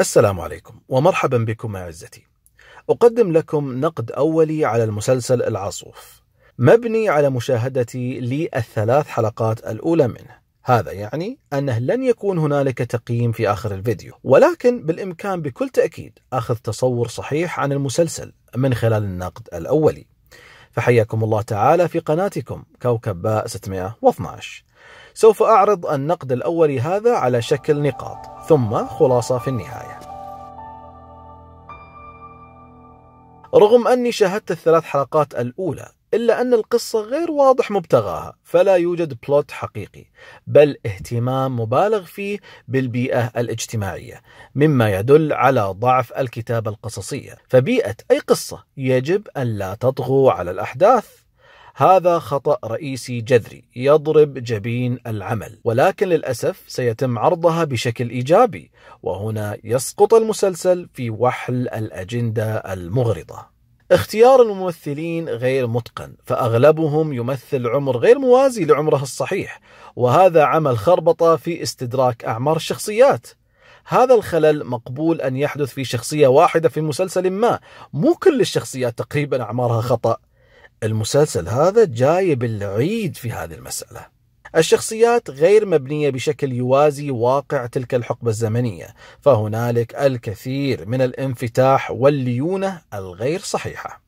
السلام عليكم ومرحبا بكم اعزتي. اقدم لكم نقد اولي على المسلسل العاصوف. مبني على مشاهدتي للثلاث حلقات الاولى منه. هذا يعني انه لن يكون هنالك تقييم في اخر الفيديو، ولكن بالامكان بكل تاكيد اخذ تصور صحيح عن المسلسل من خلال النقد الاولي. فحياكم الله تعالى في قناتكم كوكب باء 612. سوف أعرض النقد الأولي هذا على شكل نقاط ثم خلاصة في النهاية رغم أني شاهدت الثلاث حلقات الأولى إلا أن القصة غير واضح مبتغاها فلا يوجد بلوت حقيقي بل اهتمام مبالغ فيه بالبيئة الاجتماعية مما يدل على ضعف الكتابة القصصية فبيئة أي قصة يجب أن لا تطغو على الأحداث هذا خطأ رئيسي جذري يضرب جبين العمل ولكن للأسف سيتم عرضها بشكل إيجابي وهنا يسقط المسلسل في وحل الأجندة المغرضة اختيار الممثلين غير متقن فأغلبهم يمثل عمر غير موازي لعمره الصحيح وهذا عمل خربطة في استدراك أعمار الشخصيات هذا الخلل مقبول أن يحدث في شخصية واحدة في مسلسل ما مو كل الشخصيات تقريبا أعمارها خطأ المسلسل هذا جايب العيد في هذه المسألة الشخصيات غير مبنية بشكل يوازي واقع تلك الحقبة الزمنية فهنالك الكثير من الانفتاح والليونة الغير صحيحة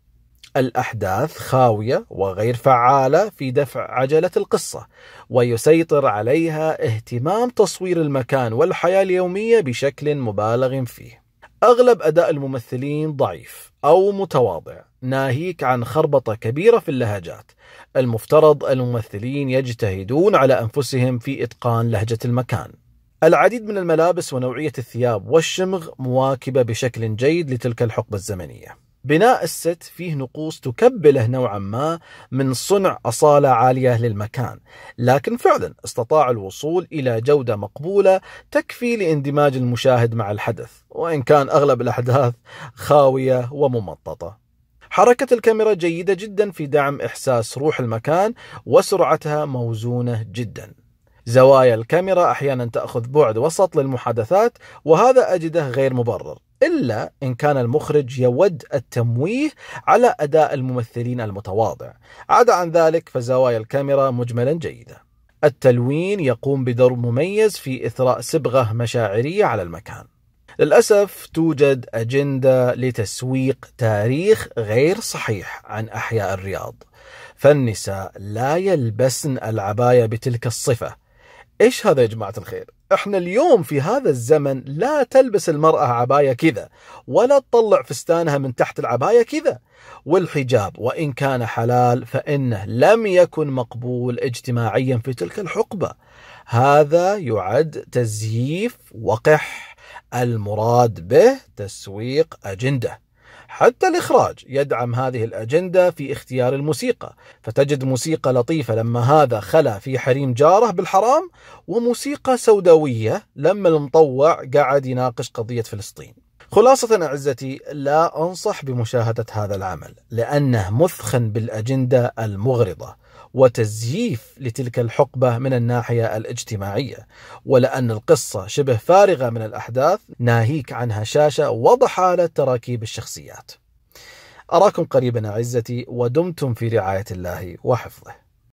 الأحداث خاوية وغير فعالة في دفع عجلة القصة ويسيطر عليها اهتمام تصوير المكان والحياة اليومية بشكل مبالغ فيه أغلب أداء الممثلين ضعيف أو متواضع ناهيك عن خربطة كبيرة في اللهجات المفترض الممثلين يجتهدون على أنفسهم في إتقان لهجة المكان العديد من الملابس ونوعية الثياب والشمغ مواكبة بشكل جيد لتلك الحقبة الزمنية بناء الست فيه نقوص تكبله نوعا ما من صنع أصالة عالية للمكان لكن فعلا استطاع الوصول إلى جودة مقبولة تكفي لاندماج المشاهد مع الحدث وإن كان أغلب الأحداث خاوية وممططة حركة الكاميرا جيدة جدا في دعم إحساس روح المكان وسرعتها موزونة جدا زوايا الكاميرا أحيانا تأخذ بعد وسط للمحادثات وهذا أجده غير مبرر إلا إن كان المخرج يود التمويه على أداء الممثلين المتواضع عدا عن ذلك فزوايا الكاميرا مجملا جيدة التلوين يقوم بدور مميز في إثراء صبغة مشاعرية على المكان للأسف توجد أجندة لتسويق تاريخ غير صحيح عن أحياء الرياض فالنساء لا يلبسن العباية بتلك الصفة ايش هذا يا جماعه الخير؟ احنا اليوم في هذا الزمن لا تلبس المراه عبايه كذا، ولا تطلع فستانها من تحت العبايه كذا، والحجاب وان كان حلال فانه لم يكن مقبول اجتماعيا في تلك الحقبه. هذا يعد تزييف وقح المراد به تسويق اجنده. حتى الإخراج يدعم هذه الأجندة في اختيار الموسيقى فتجد موسيقى لطيفة لما هذا خلا في حريم جاره بالحرام وموسيقى سوداوية لما المطوع قاعد يناقش قضية فلسطين خلاصة أعزتي لا أنصح بمشاهدة هذا العمل لأنه مثخن بالأجندة المغرضة وتزييف لتلك الحقبة من الناحية الاجتماعية ولأن القصة شبه فارغة من الأحداث ناهيك عن هشاشة وضحالة تراكيب الشخصيات أراكم قريبا أعزتي ودمتم في رعاية الله وحفظه